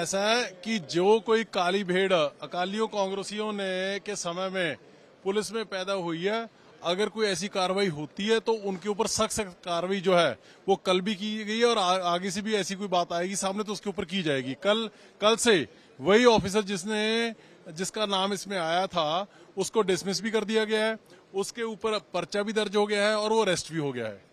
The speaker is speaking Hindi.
ऐसा है कि जो कोई काली भेड़ अकालियों कांग्रेसियों ने के समय में पुलिस में पैदा हुई है अगर कोई ऐसी कार्रवाई होती है तो उनके ऊपर सख्त सख्त कार्रवाई जो है वो कल भी की गई है और आ, आगे से भी ऐसी कोई बात आएगी सामने तो उसके ऊपर की जाएगी कल कल से वही ऑफिसर जिसने जिसका नाम इसमें आया था उसको डिसमिस भी कर दिया गया है उसके ऊपर पर्चा भी दर्ज हो गया है और वो अरेस्ट भी हो गया है